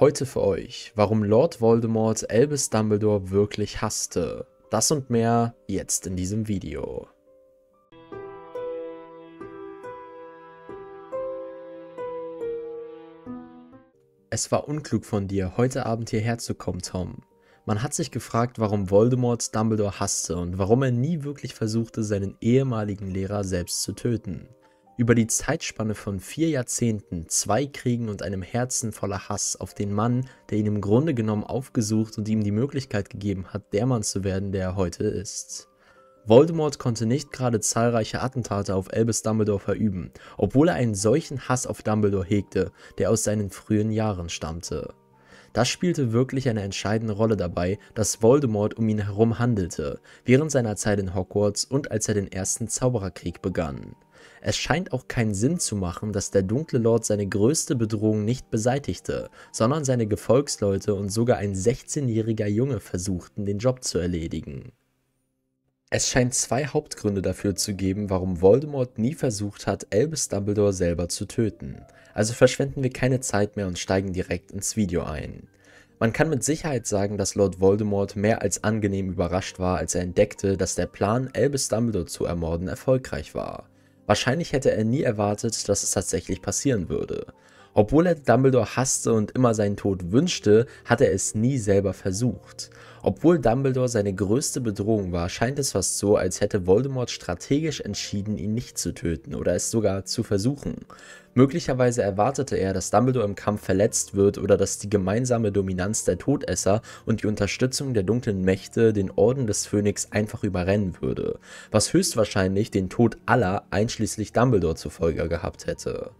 Heute für euch, warum Lord Voldemort Albus Dumbledore wirklich hasste. Das und mehr jetzt in diesem Video. Es war unklug von dir, heute Abend hierher zu kommen, Tom. Man hat sich gefragt, warum Voldemort Dumbledore hasste und warum er nie wirklich versuchte, seinen ehemaligen Lehrer selbst zu töten über die Zeitspanne von vier Jahrzehnten, zwei Kriegen und einem Herzen voller Hass auf den Mann, der ihn im Grunde genommen aufgesucht und ihm die Möglichkeit gegeben hat, der Mann zu werden, der er heute ist. Voldemort konnte nicht gerade zahlreiche Attentate auf Albus Dumbledore verüben, obwohl er einen solchen Hass auf Dumbledore hegte, der aus seinen frühen Jahren stammte. Das spielte wirklich eine entscheidende Rolle dabei, dass Voldemort um ihn herum handelte, während seiner Zeit in Hogwarts und als er den ersten Zaubererkrieg begann. Es scheint auch keinen Sinn zu machen, dass der dunkle Lord seine größte Bedrohung nicht beseitigte, sondern seine Gefolgsleute und sogar ein 16-jähriger Junge versuchten, den Job zu erledigen. Es scheint zwei Hauptgründe dafür zu geben, warum Voldemort nie versucht hat, Albus Dumbledore selber zu töten. Also verschwenden wir keine Zeit mehr und steigen direkt ins Video ein. Man kann mit Sicherheit sagen, dass Lord Voldemort mehr als angenehm überrascht war, als er entdeckte, dass der Plan, Albus Dumbledore zu ermorden, erfolgreich war. Wahrscheinlich hätte er nie erwartet, dass es tatsächlich passieren würde. Obwohl er Dumbledore hasste und immer seinen Tod wünschte, hat er es nie selber versucht. Obwohl Dumbledore seine größte Bedrohung war, scheint es fast so, als hätte Voldemort strategisch entschieden, ihn nicht zu töten oder es sogar zu versuchen. Möglicherweise erwartete er, dass Dumbledore im Kampf verletzt wird oder dass die gemeinsame Dominanz der Todesser und die Unterstützung der dunklen Mächte den Orden des Phönix einfach überrennen würde, was höchstwahrscheinlich den Tod aller, einschließlich Dumbledore, zur Folge gehabt hätte.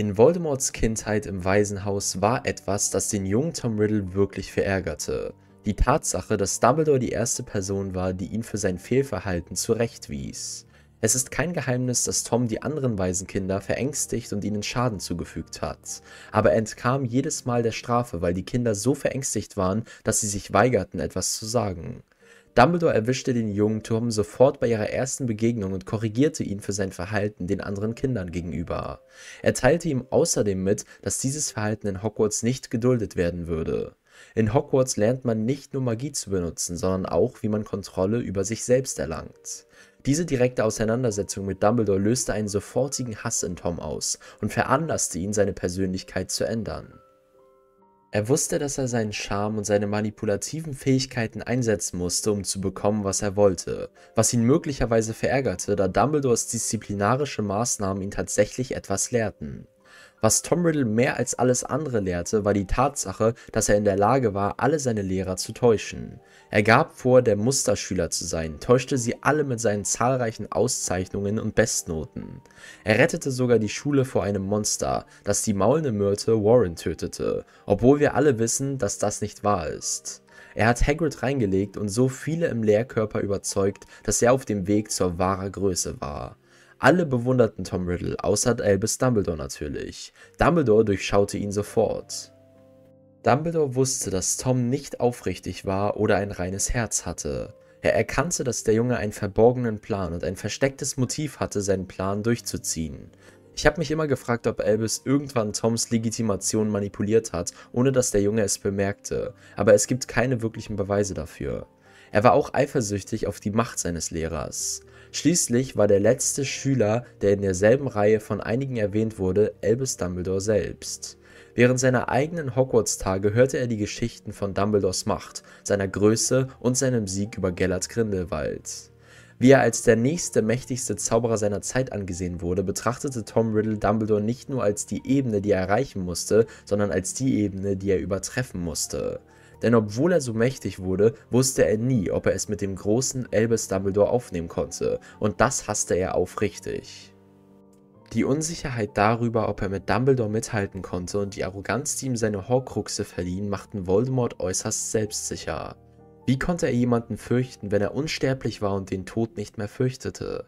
In Voldemorts Kindheit im Waisenhaus war etwas, das den jungen Tom Riddle wirklich verärgerte. Die Tatsache, dass Dumbledore die erste Person war, die ihn für sein Fehlverhalten zurechtwies. Es ist kein Geheimnis, dass Tom die anderen Waisenkinder verängstigt und ihnen Schaden zugefügt hat, aber er entkam jedes Mal der Strafe, weil die Kinder so verängstigt waren, dass sie sich weigerten, etwas zu sagen. Dumbledore erwischte den jungen Turm sofort bei ihrer ersten Begegnung und korrigierte ihn für sein Verhalten den anderen Kindern gegenüber. Er teilte ihm außerdem mit, dass dieses Verhalten in Hogwarts nicht geduldet werden würde. In Hogwarts lernt man nicht nur Magie zu benutzen, sondern auch, wie man Kontrolle über sich selbst erlangt. Diese direkte Auseinandersetzung mit Dumbledore löste einen sofortigen Hass in Tom aus und veranlasste ihn, seine Persönlichkeit zu ändern. Er wusste, dass er seinen Charme und seine manipulativen Fähigkeiten einsetzen musste, um zu bekommen, was er wollte, was ihn möglicherweise verärgerte, da Dumbledores disziplinarische Maßnahmen ihn tatsächlich etwas lehrten. Was Tom Riddle mehr als alles andere lehrte, war die Tatsache, dass er in der Lage war, alle seine Lehrer zu täuschen. Er gab vor, der Musterschüler zu sein, täuschte sie alle mit seinen zahlreichen Auszeichnungen und Bestnoten. Er rettete sogar die Schule vor einem Monster, das die maulende Myrte Warren tötete, obwohl wir alle wissen, dass das nicht wahr ist. Er hat Hagrid reingelegt und so viele im Lehrkörper überzeugt, dass er auf dem Weg zur wahrer Größe war. Alle bewunderten Tom Riddle, außer Albus Dumbledore natürlich. Dumbledore durchschaute ihn sofort. Dumbledore wusste, dass Tom nicht aufrichtig war oder ein reines Herz hatte. Er erkannte, dass der Junge einen verborgenen Plan und ein verstecktes Motiv hatte, seinen Plan durchzuziehen. Ich habe mich immer gefragt, ob Albus irgendwann Toms Legitimation manipuliert hat, ohne dass der Junge es bemerkte, aber es gibt keine wirklichen Beweise dafür. Er war auch eifersüchtig auf die Macht seines Lehrers. Schließlich war der letzte Schüler, der in derselben Reihe von einigen erwähnt wurde, Albus Dumbledore selbst. Während seiner eigenen Hogwarts-Tage hörte er die Geschichten von Dumbledores Macht, seiner Größe und seinem Sieg über Gellert Grindelwald. Wie er als der nächste mächtigste Zauberer seiner Zeit angesehen wurde, betrachtete Tom Riddle Dumbledore nicht nur als die Ebene, die er erreichen musste, sondern als die Ebene, die er übertreffen musste denn obwohl er so mächtig wurde, wusste er nie, ob er es mit dem großen Albus Dumbledore aufnehmen konnte, und das hasste er aufrichtig. Die Unsicherheit darüber, ob er mit Dumbledore mithalten konnte und die Arroganz, die ihm seine Horcruxe verliehen, machten Voldemort äußerst selbstsicher. Wie konnte er jemanden fürchten, wenn er unsterblich war und den Tod nicht mehr fürchtete?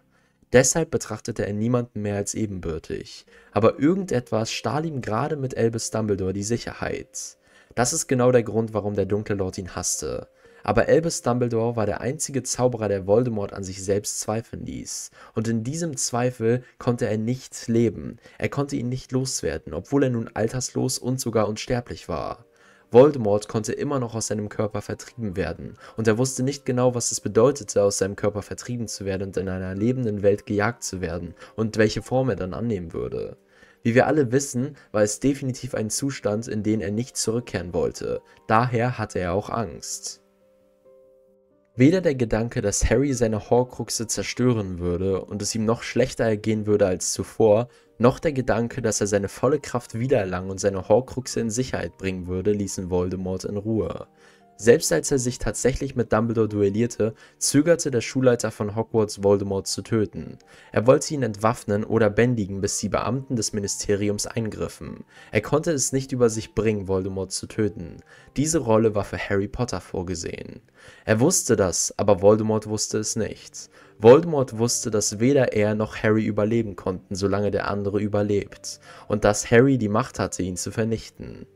Deshalb betrachtete er niemanden mehr als ebenbürtig. Aber irgendetwas stahl ihm gerade mit Albus Dumbledore die Sicherheit. Das ist genau der Grund, warum der dunkle Lord ihn hasste. Aber Albus Dumbledore war der einzige Zauberer, der Voldemort an sich selbst zweifeln ließ. Und in diesem Zweifel konnte er nicht leben. Er konnte ihn nicht loswerden, obwohl er nun alterslos und sogar unsterblich war. Voldemort konnte immer noch aus seinem Körper vertrieben werden, und er wusste nicht genau, was es bedeutete, aus seinem Körper vertrieben zu werden und in einer lebenden Welt gejagt zu werden und welche Form er dann annehmen würde. Wie wir alle wissen, war es definitiv ein Zustand, in den er nicht zurückkehren wollte. Daher hatte er auch Angst. Weder der Gedanke, dass Harry seine Horcruxe zerstören würde und es ihm noch schlechter ergehen würde als zuvor, noch der Gedanke, dass er seine volle Kraft wiedererlangen und seine Horcruxe in Sicherheit bringen würde, ließen Voldemort in Ruhe. Selbst als er sich tatsächlich mit Dumbledore duellierte, zögerte der Schulleiter von Hogwarts, Voldemort zu töten. Er wollte ihn entwaffnen oder bändigen, bis die Beamten des Ministeriums eingriffen. Er konnte es nicht über sich bringen, Voldemort zu töten. Diese Rolle war für Harry Potter vorgesehen. Er wusste das, aber Voldemort wusste es nicht. Voldemort wusste, dass weder er noch Harry überleben konnten, solange der andere überlebt, und dass Harry die Macht hatte, ihn zu vernichten.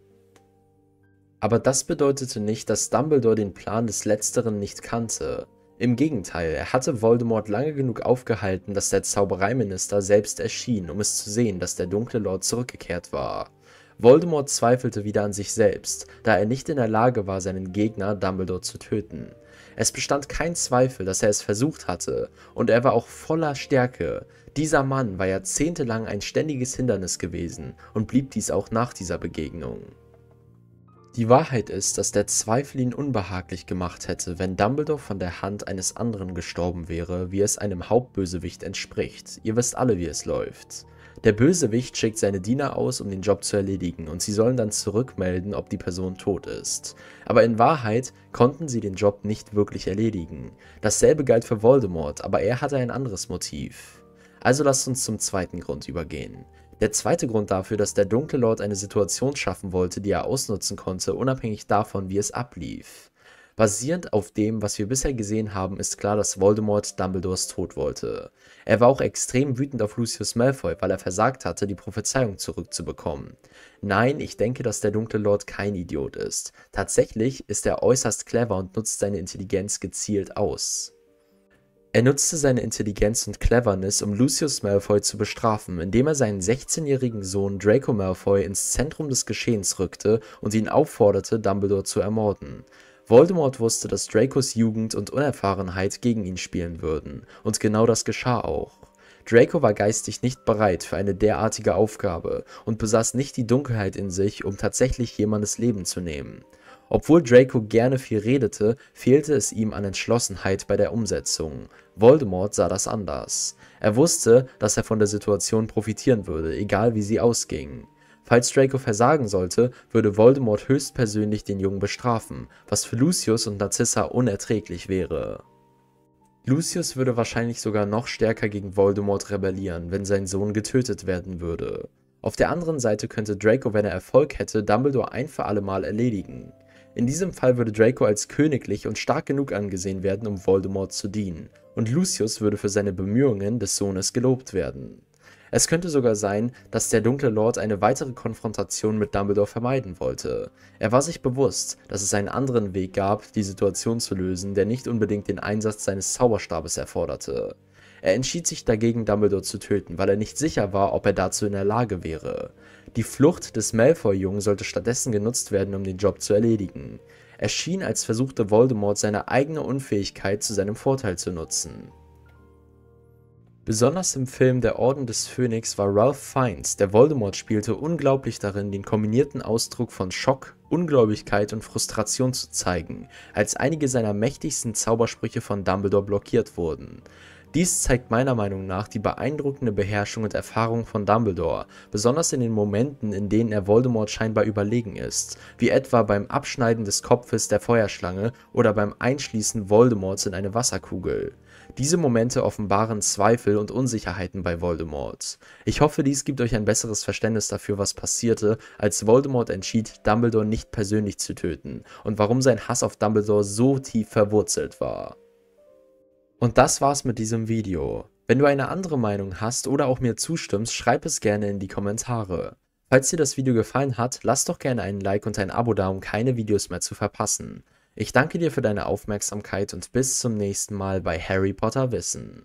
Aber das bedeutete nicht, dass Dumbledore den Plan des Letzteren nicht kannte. Im Gegenteil, er hatte Voldemort lange genug aufgehalten, dass der Zaubereiminister selbst erschien, um es zu sehen, dass der dunkle Lord zurückgekehrt war. Voldemort zweifelte wieder an sich selbst, da er nicht in der Lage war, seinen Gegner Dumbledore zu töten. Es bestand kein Zweifel, dass er es versucht hatte, und er war auch voller Stärke. Dieser Mann war jahrzehntelang ein ständiges Hindernis gewesen und blieb dies auch nach dieser Begegnung. Die Wahrheit ist, dass der Zweifel ihn unbehaglich gemacht hätte, wenn Dumbledore von der Hand eines anderen gestorben wäre, wie es einem Hauptbösewicht entspricht. Ihr wisst alle, wie es läuft. Der Bösewicht schickt seine Diener aus, um den Job zu erledigen, und sie sollen dann zurückmelden, ob die Person tot ist. Aber in Wahrheit konnten sie den Job nicht wirklich erledigen. Dasselbe galt für Voldemort, aber er hatte ein anderes Motiv. Also lasst uns zum zweiten Grund übergehen. Der zweite Grund dafür, dass der Dunkle Lord eine Situation schaffen wollte, die er ausnutzen konnte, unabhängig davon, wie es ablief. Basierend auf dem, was wir bisher gesehen haben, ist klar, dass Voldemort Dumbledores Tod wollte. Er war auch extrem wütend auf Lucius Malfoy, weil er versagt hatte, die Prophezeiung zurückzubekommen. Nein, ich denke, dass der dunkle Lord kein Idiot ist. Tatsächlich ist er äußerst clever und nutzt seine Intelligenz gezielt aus. Er nutzte seine Intelligenz und Cleverness, um Lucius Malfoy zu bestrafen, indem er seinen 16-jährigen Sohn Draco Malfoy ins Zentrum des Geschehens rückte und ihn aufforderte, Dumbledore zu ermorden. Voldemort wusste, dass Dracos Jugend und Unerfahrenheit gegen ihn spielen würden, und genau das geschah auch. Draco war geistig nicht bereit für eine derartige Aufgabe und besaß nicht die Dunkelheit in sich, um tatsächlich jemandes Leben zu nehmen. Obwohl Draco gerne viel redete, fehlte es ihm an Entschlossenheit bei der Umsetzung. Voldemort sah das anders. Er wusste, dass er von der Situation profitieren würde, egal wie sie ausging. Falls Draco versagen sollte, würde Voldemort höchstpersönlich den Jungen bestrafen, was für Lucius und Narcissa unerträglich wäre. Lucius würde wahrscheinlich sogar noch stärker gegen Voldemort rebellieren, wenn sein Sohn getötet werden würde. Auf der anderen Seite könnte Draco, wenn er Erfolg hätte, Dumbledore ein für allemal erledigen. In diesem Fall würde Draco als königlich und stark genug angesehen werden, um Voldemort zu dienen, und Lucius würde für seine Bemühungen des Sohnes gelobt werden. Es könnte sogar sein, dass der dunkle Lord eine weitere Konfrontation mit Dumbledore vermeiden wollte. Er war sich bewusst, dass es einen anderen Weg gab, die Situation zu lösen, der nicht unbedingt den Einsatz seines Zauberstabes erforderte. Er entschied sich dagegen, Dumbledore zu töten, weil er nicht sicher war, ob er dazu in der Lage wäre. Die Flucht des Malfoy-Jungen sollte stattdessen genutzt werden, um den Job zu erledigen. Er schien, als versuchte Voldemort seine eigene Unfähigkeit zu seinem Vorteil zu nutzen. Besonders im Film Der Orden des Phönix war Ralph Fiennes, der Voldemort spielte, unglaublich darin, den kombinierten Ausdruck von Schock, Ungläubigkeit und Frustration zu zeigen, als einige seiner mächtigsten Zaubersprüche von Dumbledore blockiert wurden. Dies zeigt meiner Meinung nach die beeindruckende Beherrschung und Erfahrung von Dumbledore, besonders in den Momenten, in denen er Voldemort scheinbar überlegen ist, wie etwa beim Abschneiden des Kopfes der Feuerschlange oder beim Einschließen Voldemorts in eine Wasserkugel. Diese Momente offenbaren Zweifel und Unsicherheiten bei Voldemort. Ich hoffe, dies gibt euch ein besseres Verständnis dafür, was passierte, als Voldemort entschied, Dumbledore nicht persönlich zu töten und warum sein Hass auf Dumbledore so tief verwurzelt war. Und das war's mit diesem Video. Wenn du eine andere Meinung hast oder auch mir zustimmst, schreib es gerne in die Kommentare. Falls dir das Video gefallen hat, lass doch gerne einen Like und ein Abo da, um keine Videos mehr zu verpassen. Ich danke dir für deine Aufmerksamkeit und bis zum nächsten Mal bei Harry Potter Wissen.